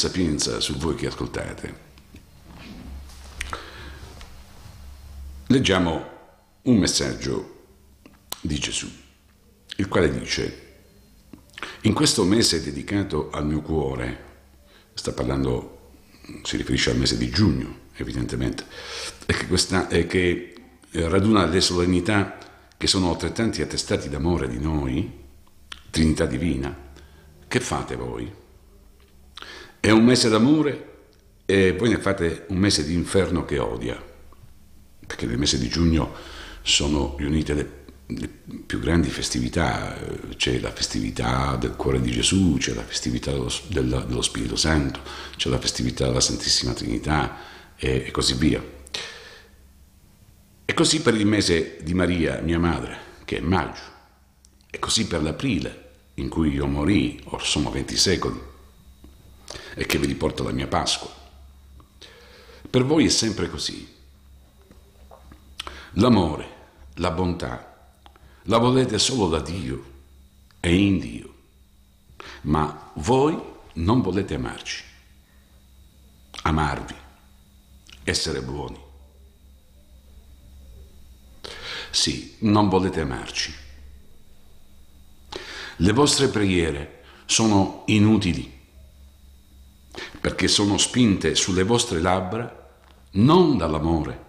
sapienza su voi che ascoltate. Leggiamo un messaggio di Gesù, il quale dice, in questo mese dedicato al mio cuore, sta parlando, si riferisce al mese di giugno evidentemente, e che, questa, e che eh, raduna le solennità che sono altrettanti attestati d'amore di noi, Trinità Divina, che fate voi? È un mese d'amore e voi ne fate un mese di inferno che odia, perché nel mese di giugno sono riunite le, le più grandi festività, c'è la festività del cuore di Gesù, c'è la festività dello, della, dello Spirito Santo, c'è la festività della Santissima Trinità e, e così via. E così per il mese di Maria, mia madre, che è maggio, e così per l'aprile, in cui io morì, or sono 20 secoli, e che vi riporta la mia Pasqua. Per voi è sempre così. L'amore, la bontà, la volete solo da Dio e in Dio, ma voi non volete amarci, amarvi, essere buoni. Sì, non volete amarci. Le vostre preghiere sono inutili perché sono spinte sulle vostre labbra non dall'amore,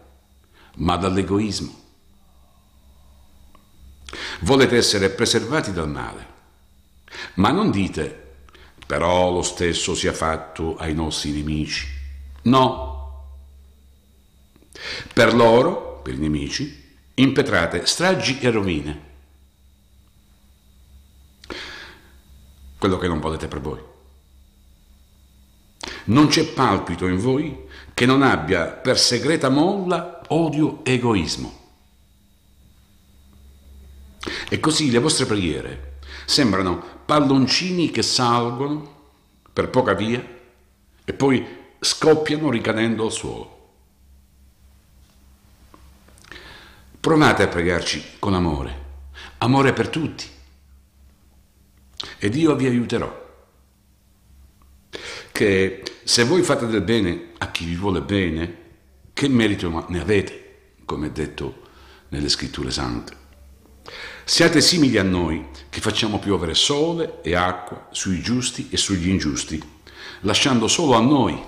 ma dall'egoismo. Volete essere preservati dal male, ma non dite, però lo stesso sia fatto ai nostri nemici. No. Per loro, per i nemici, impetrate stragi e rovine. Quello che non volete per voi. Non c'è palpito in voi che non abbia per segreta molla odio egoismo. E così le vostre preghiere sembrano palloncini che salgono per poca via e poi scoppiano ricadendo al suolo. Provate a pregarci con amore, amore per tutti, ed io vi aiuterò. Che se voi fate del bene a chi vi vuole bene, che merito ne avete, come è detto nelle scritture sante? Siate simili a noi, che facciamo piovere sole e acqua sui giusti e sugli ingiusti, lasciando solo a noi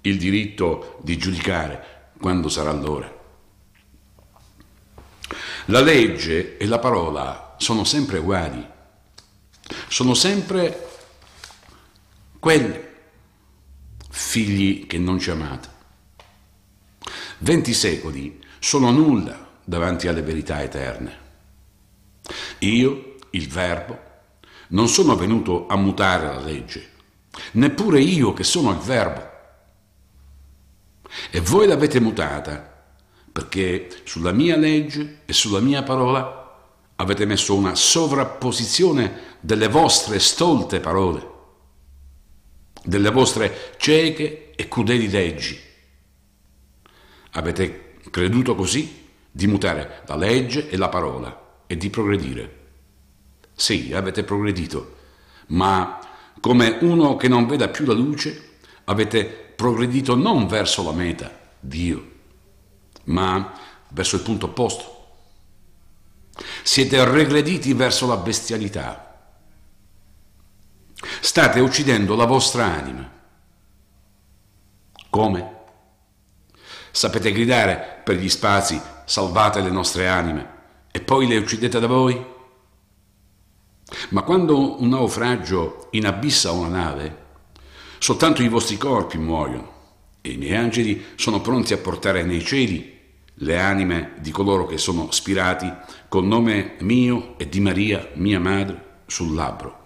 il diritto di giudicare quando sarà l'ora. La legge e la parola sono sempre uguali, sono sempre quelle figli che non ci amate. Venti secoli sono nulla davanti alle verità eterne. Io, il Verbo, non sono venuto a mutare la legge, neppure io che sono il Verbo. E voi l'avete mutata perché sulla mia legge e sulla mia parola avete messo una sovrapposizione delle vostre stolte parole delle vostre cieche e crudeli leggi. Avete creduto così di mutare la legge e la parola e di progredire. Sì, avete progredito, ma come uno che non veda più la luce, avete progredito non verso la meta, Dio, ma verso il punto opposto. Siete regrediti verso la bestialità State uccidendo la vostra anima. Come? Sapete gridare per gli spazi salvate le nostre anime e poi le uccidete da voi? Ma quando un naufragio inabissa una nave, soltanto i vostri corpi muoiono e i miei angeli sono pronti a portare nei cieli le anime di coloro che sono spirati col nome mio e di Maria, mia madre, sul labbro.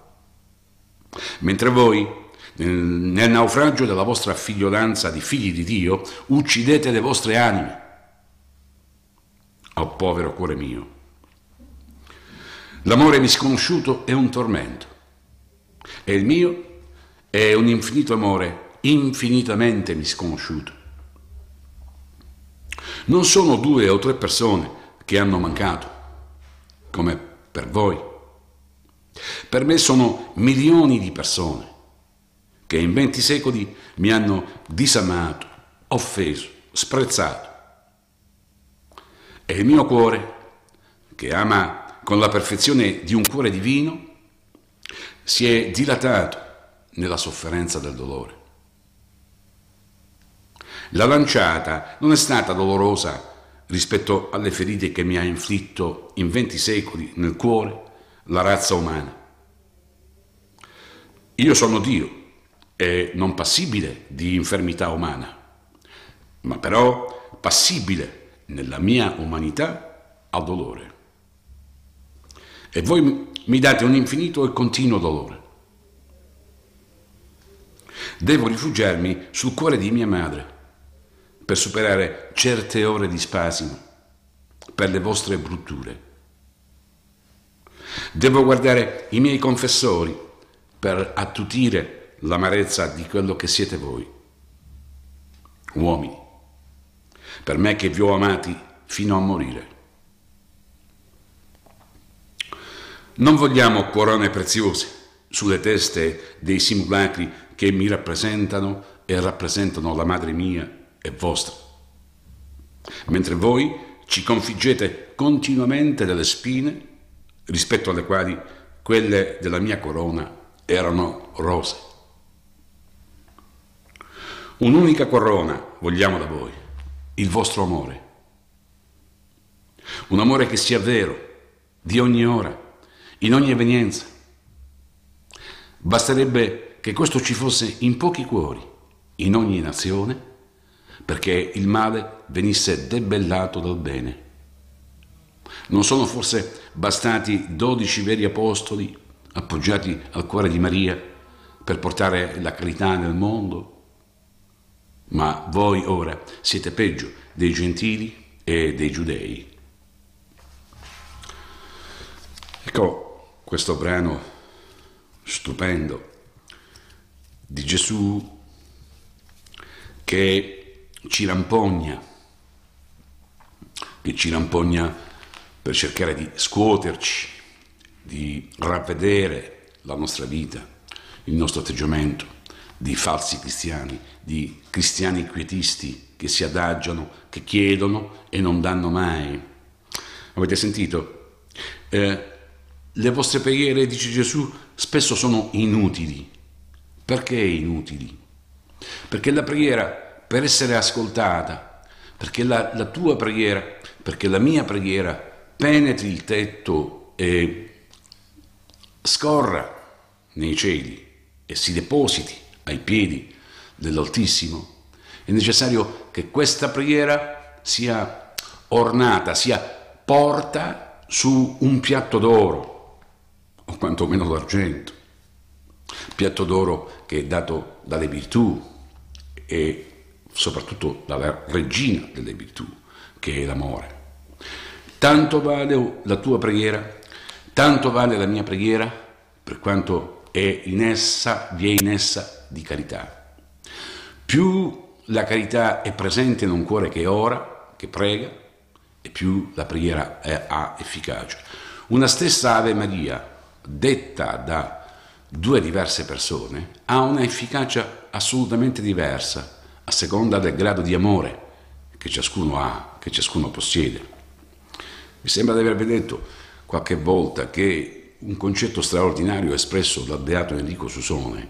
Mentre voi, nel naufragio della vostra figliolanza di figli di Dio, uccidete le vostre anime. Oh povero cuore mio. L'amore misconosciuto è un tormento e il mio è un infinito amore infinitamente misconosciuto. Non sono due o tre persone che hanno mancato, come per voi per me sono milioni di persone che in 20 secoli mi hanno disamato, offeso, sprezzato. E il mio cuore, che ama con la perfezione di un cuore divino, si è dilatato nella sofferenza del dolore. La lanciata non è stata dolorosa rispetto alle ferite che mi ha inflitto in 20 secoli nel cuore la razza umana. Io sono Dio e non passibile di infermità umana, ma però passibile nella mia umanità al dolore. E voi mi date un infinito e continuo dolore. Devo rifugiarmi sul cuore di mia madre per superare certe ore di spasimo per le vostre brutture. Devo guardare i miei confessori per attutire l'amarezza di quello che siete voi, uomini, per me che vi ho amati fino a morire. Non vogliamo corone preziose sulle teste dei simulacri che mi rappresentano e rappresentano la madre mia e vostra, mentre voi ci configgete continuamente delle spine rispetto alle quali quelle della mia corona erano rose. Un'unica corona vogliamo da voi, il vostro amore. Un amore che sia vero, di ogni ora, in ogni evenienza. Basterebbe che questo ci fosse in pochi cuori, in ogni nazione, perché il male venisse debellato dal bene. Non sono forse bastati dodici veri apostoli appoggiati al cuore di Maria per portare la carità nel mondo? Ma voi ora siete peggio dei gentili e dei giudei. Ecco questo brano stupendo di Gesù che ci rampogna, che ci rampogna per cercare di scuoterci, di ravvedere la nostra vita, il nostro atteggiamento di falsi cristiani, di cristiani quietisti che si adagiano, che chiedono e non danno mai. Avete sentito? Eh, le vostre preghiere, dice Gesù, spesso sono inutili. Perché inutili? Perché la preghiera, per essere ascoltata, perché la, la tua preghiera, perché la mia preghiera penetri il tetto e scorra nei cieli e si depositi ai piedi dell'Altissimo, è necessario che questa preghiera sia ornata, sia porta su un piatto d'oro, o quantomeno d'argento, piatto d'oro che è dato dalle virtù e soprattutto dalla regina delle virtù, che è l'amore. Tanto vale la tua preghiera Tanto vale la mia preghiera per quanto è in essa, vi è in essa di carità. Più la carità è presente in un cuore che ora, che prega, e più la preghiera ha efficacia. Una stessa Ave Maria, detta da due diverse persone, ha una efficacia assolutamente diversa, a seconda del grado di amore che ciascuno ha, che ciascuno possiede. Mi sembra di avervi detto qualche volta che un concetto straordinario espresso dal beato Enrico Susone,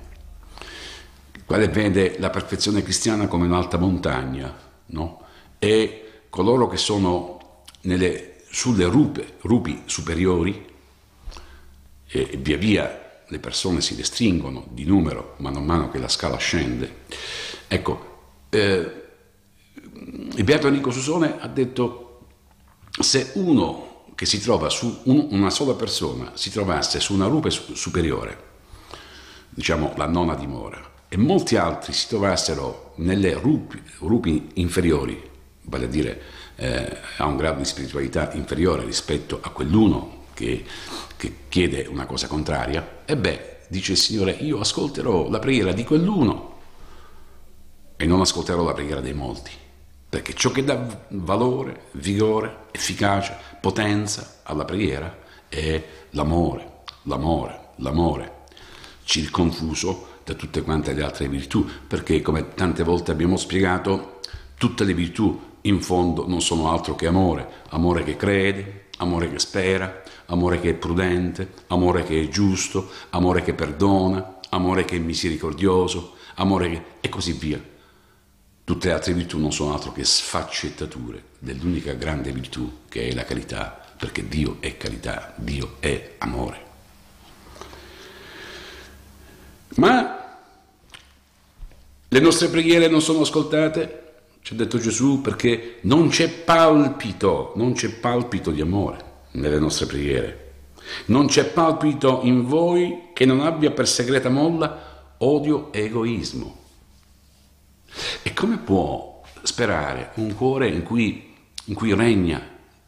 quale vede la perfezione cristiana come un'alta montagna, no? e coloro che sono nelle, sulle rupe, rupi superiori, e, via via le persone si restringono di numero man mano che la scala scende. Ecco, eh, il beato Enrico Susone ha detto se uno che si trova su un, una sola persona, si trovasse su una rupe superiore, diciamo la nona dimora, e molti altri si trovassero nelle rupi, rupi inferiori, vale a dire eh, a un grado di spiritualità inferiore rispetto a quell'uno che, che chiede una cosa contraria, e beh, dice il Signore, io ascolterò la preghiera di quell'uno e non ascolterò la preghiera dei molti perché ciò che dà valore, vigore, efficacia, potenza alla preghiera è l'amore, l'amore, l'amore, circonfuso da tutte quante le altre virtù, perché come tante volte abbiamo spiegato, tutte le virtù in fondo non sono altro che amore, amore che crede, amore che spera, amore che è prudente, amore che è giusto, amore che perdona, amore che è misericordioso, amore che... e così via Tutte le altre virtù non sono altro che sfaccettature dell'unica grande virtù che è la carità, perché Dio è carità, Dio è amore. Ma le nostre preghiere non sono ascoltate, ci ha detto Gesù, perché non c'è palpito, non c'è palpito di amore nelle nostre preghiere. Non c'è palpito in voi che non abbia per segreta molla odio e egoismo. E come può sperare un cuore in cui, in cui regna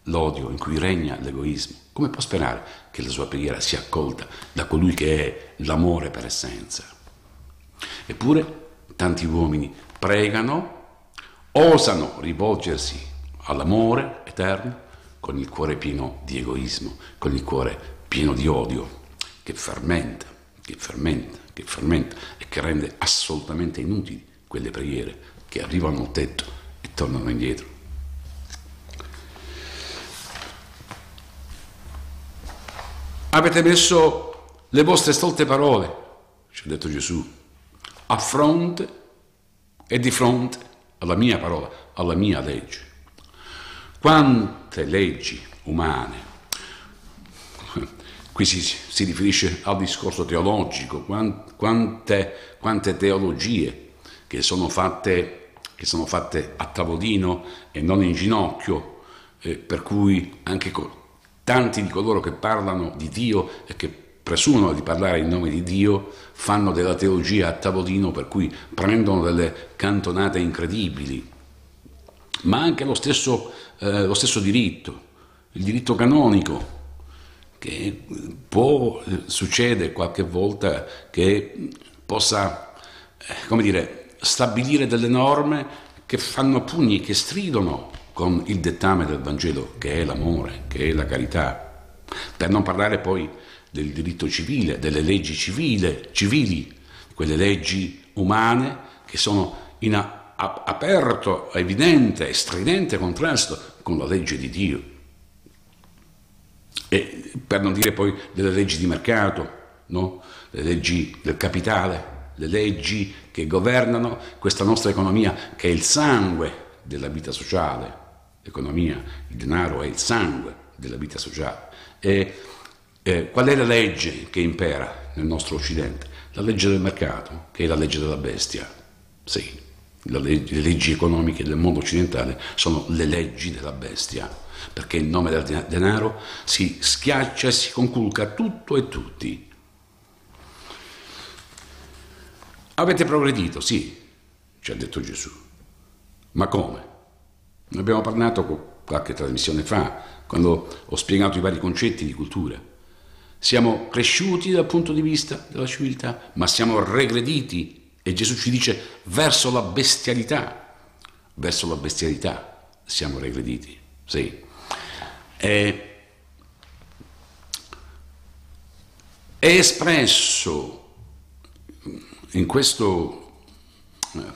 l'odio, in cui regna l'egoismo? Come può sperare che la sua preghiera sia accolta da colui che è l'amore per essenza? Eppure tanti uomini pregano, osano rivolgersi all'amore eterno con il cuore pieno di egoismo, con il cuore pieno di odio che fermenta, che fermenta, che fermenta e che rende assolutamente inutili quelle preghiere che arrivano al tetto e tornano indietro. Avete messo le vostre stolte parole, ci ha detto Gesù, a fronte e di fronte alla mia parola, alla mia legge. Quante leggi umane, qui si, si riferisce al discorso teologico, quante, quante teologie che sono fatte, che sono fatte a tavolino e non in ginocchio, eh, per cui anche tanti di coloro che parlano di Dio e che presumono di parlare in nome di Dio fanno della teologia a tavolino, per cui prendono delle cantonate incredibili, ma anche lo stesso, eh, lo stesso diritto, il diritto canonico che può eh, succedere qualche volta che possa, eh, come dire, stabilire delle norme che fanno pugni, che stridono con il dettame del Vangelo, che è l'amore, che è la carità. Per non parlare poi del diritto civile, delle leggi civile, civili, quelle leggi umane che sono in a, a, aperto, evidente e stridente contrasto con la legge di Dio. E per non dire poi delle leggi di mercato, no? le leggi del capitale, le leggi che governano questa nostra economia, che è il sangue della vita sociale. L'economia, il denaro è il sangue della vita sociale. E, eh, qual è la legge che impera nel nostro Occidente? La legge del mercato, che è la legge della bestia. Sì, le leggi economiche del mondo occidentale sono le leggi della bestia, perché in nome del denaro si schiaccia e si conculca tutto e tutti. Avete progredito, sì, ci ha detto Gesù. Ma come? Ne abbiamo parlato qualche trasmissione fa, quando ho spiegato i vari concetti di cultura. Siamo cresciuti dal punto di vista della civiltà, ma siamo regrediti e Gesù ci dice verso la bestialità. Verso la bestialità siamo regrediti, sì. E è espresso in, questo, eh,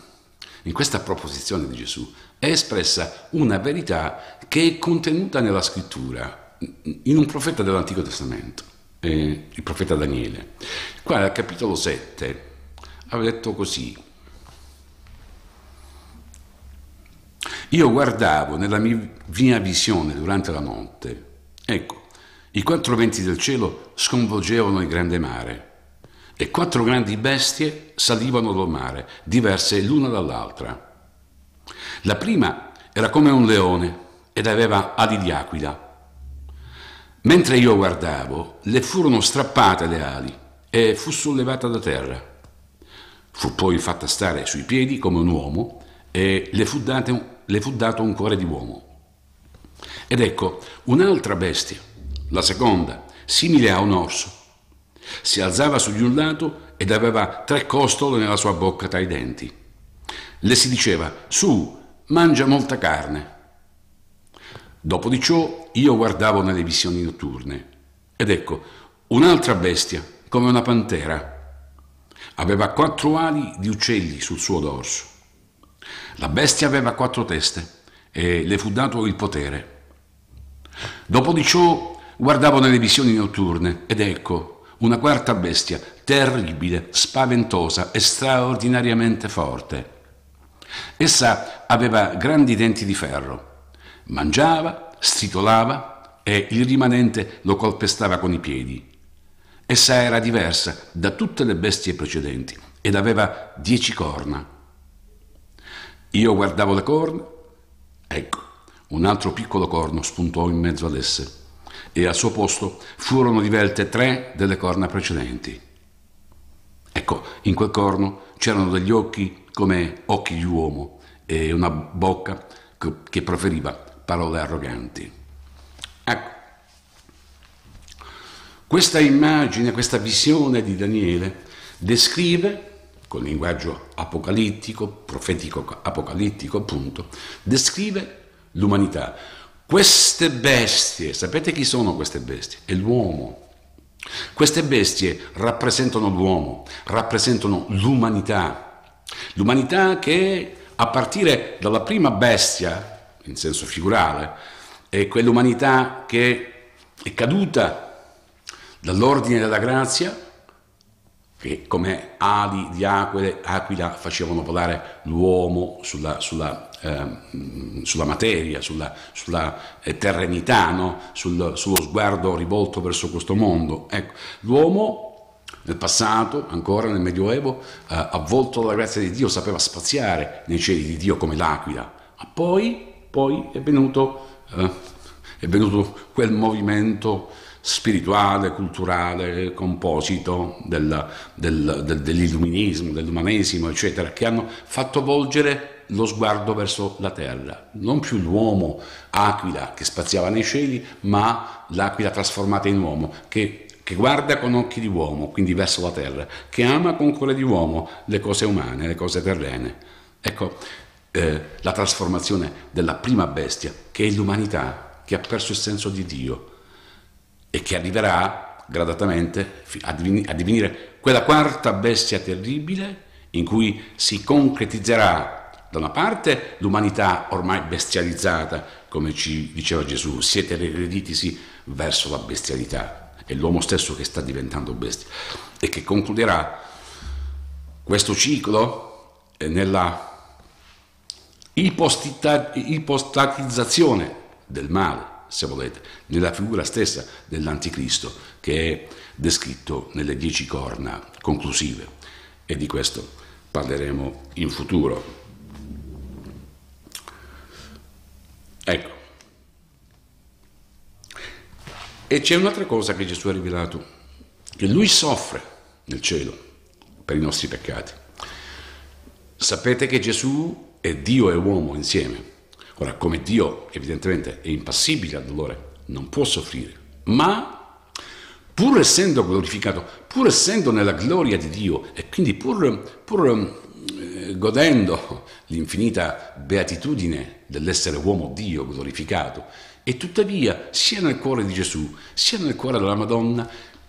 in questa proposizione di Gesù è espressa una verità che è contenuta nella scrittura, in un profeta dell'Antico Testamento, eh, il profeta Daniele. Qua al capitolo 7 ha detto così, io guardavo nella mia visione durante la notte, ecco, i quattro venti del cielo sconvolgevano il grande mare e quattro grandi bestie salivano dal mare, diverse l'una dall'altra. La prima era come un leone ed aveva ali di aquila. Mentre io guardavo, le furono strappate le ali e fu sollevata da terra. Fu poi fatta stare sui piedi come un uomo e le fu, date, le fu dato un cuore di uomo. Ed ecco un'altra bestia, la seconda, simile a un orso, si alzava su di un lato ed aveva tre costole nella sua bocca tra i denti. Le si diceva, su, mangia molta carne. Dopo di ciò io guardavo nelle visioni notturne ed ecco un'altra bestia, come una pantera. Aveva quattro ali di uccelli sul suo dorso. La bestia aveva quattro teste e le fu dato il potere. Dopo di ciò guardavo nelle visioni notturne ed ecco una quarta bestia, terribile, spaventosa e straordinariamente forte. Essa aveva grandi denti di ferro, mangiava, stritolava e il rimanente lo colpestava con i piedi. Essa era diversa da tutte le bestie precedenti ed aveva dieci corna. Io guardavo le corna, ecco, un altro piccolo corno spuntò in mezzo ad esse e al suo posto furono divelte tre delle corna precedenti. Ecco, in quel corno c'erano degli occhi come occhi di uomo e una bocca che proferiva parole arroganti. Ecco, questa immagine, questa visione di Daniele descrive, con linguaggio apocalittico, profetico apocalittico appunto, descrive l'umanità, queste bestie, sapete chi sono queste bestie? È l'uomo. Queste bestie rappresentano l'uomo, rappresentano l'umanità. L'umanità che a partire dalla prima bestia, in senso figurale, è quell'umanità che è caduta dall'ordine della grazia che come ali di aquile, aquila facevano volare l'uomo sulla, sulla, eh, sulla materia, sulla, sulla eh, terrenità, no? Sul, sullo sguardo rivolto verso questo mondo. Ecco, l'uomo nel passato, ancora nel Medioevo, eh, avvolto dalla grazia di Dio, sapeva spaziare nei cieli di Dio come l'aquila, ma poi, poi è, venuto, eh, è venuto quel movimento spirituale, culturale, composito del, del, del, dell'illuminismo, dell'umanesimo, eccetera, che hanno fatto volgere lo sguardo verso la terra, non più l'uomo aquila che spaziava nei cieli, ma l'aquila trasformata in uomo, che, che guarda con occhi di uomo, quindi verso la terra, che ama con cuore di uomo le cose umane, le cose terrene. Ecco, eh, la trasformazione della prima bestia, che è l'umanità, che ha perso il senso di Dio, e che arriverà gradatamente a divenire quella quarta bestia terribile in cui si concretizzerà da una parte l'umanità ormai bestializzata, come ci diceva Gesù, siete regreditisi verso la bestialità, è l'uomo stesso che sta diventando bestia e che concluderà questo ciclo eh, nella ipostatizzazione del male se volete, nella figura stessa dell'anticristo che è descritto nelle dieci corna conclusive e di questo parleremo in futuro. Ecco. E c'è un'altra cosa che Gesù ha rivelato, che lui soffre nel cielo per i nostri peccati. Sapete che Gesù è Dio e uomo insieme Ora, come Dio evidentemente è impassibile al dolore, non può soffrire, ma pur essendo glorificato, pur essendo nella gloria di Dio e quindi pur, pur eh, godendo l'infinita beatitudine dell'essere uomo Dio glorificato, e tuttavia sia nel cuore di Gesù, sia nel cuore della Madonna,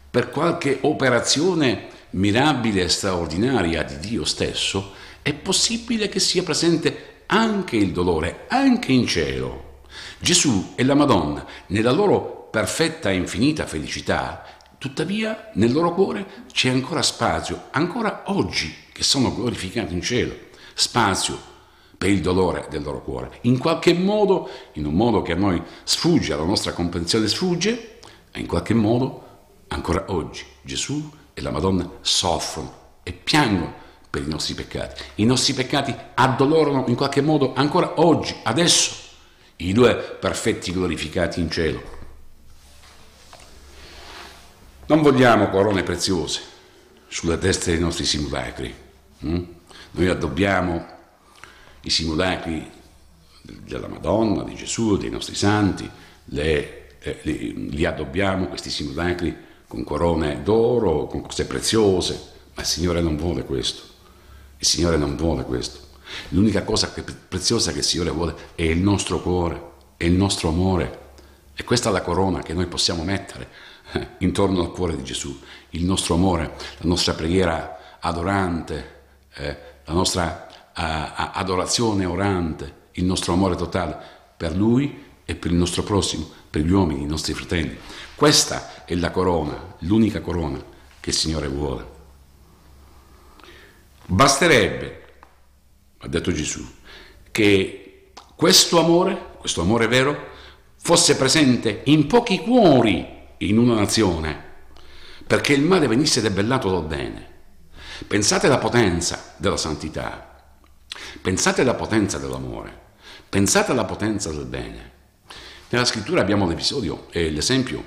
per qualche operazione mirabile e straordinaria di Dio stesso, è possibile che sia presente anche il dolore, anche in cielo. Gesù e la Madonna, nella loro perfetta e infinita felicità, tuttavia nel loro cuore c'è ancora spazio, ancora oggi che sono glorificati in cielo, spazio per il dolore del loro cuore. In qualche modo, in un modo che a noi sfugge, alla nostra comprensione sfugge, in qualche modo, ancora oggi Gesù e la Madonna soffrono e piangono per i nostri peccati. I nostri peccati addolorano in qualche modo ancora oggi, adesso, i due perfetti glorificati in cielo. Non vogliamo corone preziose sulle teste dei nostri simulacri. Hm? Noi addobbiamo i simulacri della Madonna, di Gesù, dei nostri santi, le, eh, li, li addobbiamo questi simulacri con corone d'oro, con cose preziose, ma il Signore non vuole questo. Il Signore non vuole questo. L'unica cosa che preziosa che il Signore vuole è il nostro cuore, è il nostro amore. E questa è la corona che noi possiamo mettere eh, intorno al cuore di Gesù, il nostro amore, la nostra preghiera adorante, eh, la nostra eh, adorazione orante, il nostro amore totale per Lui e per il nostro prossimo, per gli uomini, i nostri fratelli. Questa è la corona, l'unica corona che il Signore vuole. Basterebbe, ha detto Gesù, che questo amore, questo amore vero, fosse presente in pochi cuori in una nazione, perché il male venisse debellato dal bene. Pensate alla potenza della santità, pensate alla potenza dell'amore, pensate alla potenza del bene. Nella scrittura abbiamo l'episodio e l'esempio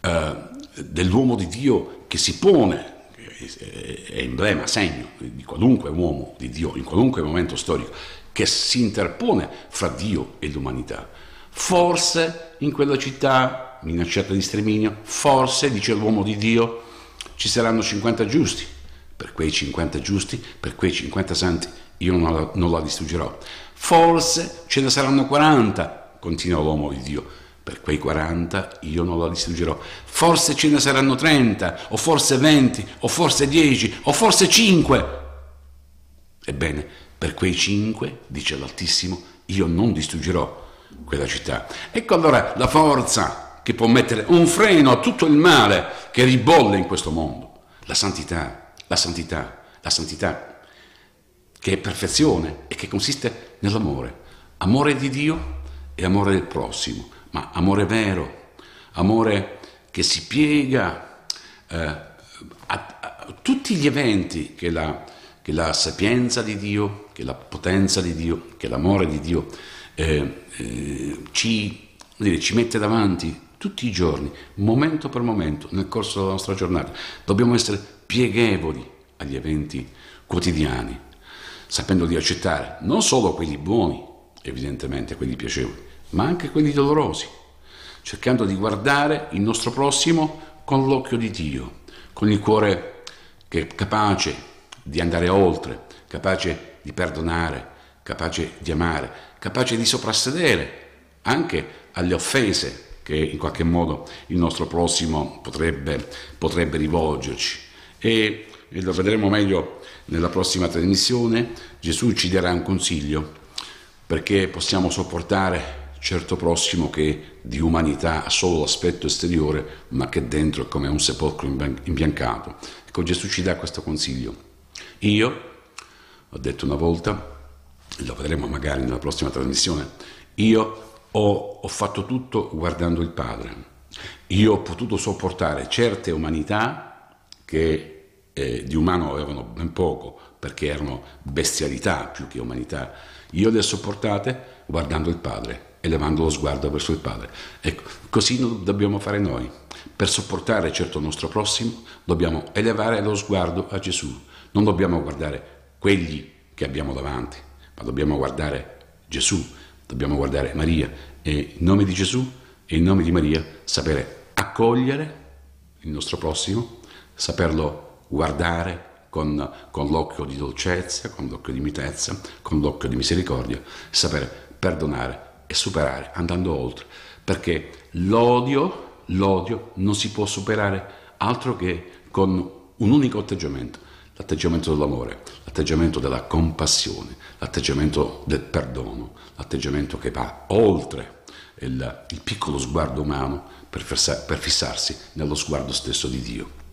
eh, dell'uomo di Dio che si pone è emblema, segno di qualunque uomo di Dio, in qualunque momento storico, che si interpone fra Dio e l'umanità. Forse in quella città minacciata di sterminio, forse, dice l'uomo di Dio, ci saranno 50 giusti. Per quei 50 giusti, per quei 50 santi, io non la, non la distruggerò. Forse ce ne saranno 40, continua l'uomo di Dio per quei 40 io non la distruggerò. Forse ce ne saranno 30, o forse 20, o forse 10, o forse 5. Ebbene, per quei 5, dice l'Altissimo, io non distruggerò quella città. Ecco allora la forza che può mettere un freno a tutto il male che ribolle in questo mondo. La santità, la santità, la santità, che è perfezione e che consiste nell'amore. Amore di Dio e amore del prossimo ma amore vero, amore che si piega eh, a, a, tutti gli eventi che la, che la, sapienza di Dio, che la potenza di Dio, che l'amore di Dio eh, eh, ci, dire, ci mette davanti tutti i giorni, momento per momento, nel corso della nostra giornata. Dobbiamo essere pieghevoli agli eventi quotidiani, sapendo di accettare non solo quelli buoni, evidentemente quelli piacevoli, ma anche quelli dolorosi, cercando di guardare il nostro prossimo con l'occhio di Dio, con il cuore che è capace di andare oltre, capace di perdonare, capace di amare, capace di soprassedere anche alle offese che in qualche modo il nostro prossimo potrebbe, potrebbe rivolgerci. E, e lo vedremo meglio nella prossima trasmissione, Gesù ci darà un consiglio perché possiamo sopportare certo prossimo che di umanità ha solo l'aspetto esteriore, ma che dentro è come un sepolcro imbiancato. Ecco, Gesù ci dà questo consiglio. Io, ho detto una volta, lo vedremo magari nella prossima trasmissione, io ho, ho fatto tutto guardando il Padre. Io ho potuto sopportare certe umanità che eh, di umano avevano ben poco, perché erano bestialità più che umanità. Io le ho sopportate guardando il Padre, elevando lo sguardo verso il Padre. Ecco, così dobbiamo fare noi. Per sopportare certo il nostro prossimo dobbiamo elevare lo sguardo a Gesù. Non dobbiamo guardare quelli che abbiamo davanti, ma dobbiamo guardare Gesù, dobbiamo guardare Maria e in nome di Gesù e in nome di Maria sapere accogliere il nostro prossimo, saperlo guardare con, con l'occhio di dolcezza, con l'occhio di mitezza, con l'occhio di misericordia, sapere perdonare e superare, andando oltre, perché l'odio, l'odio non si può superare altro che con un unico atteggiamento, l'atteggiamento dell'amore, l'atteggiamento della compassione, l'atteggiamento del perdono, l'atteggiamento che va oltre il, il piccolo sguardo umano per, fissarsi nello sguardo stesso di Dio.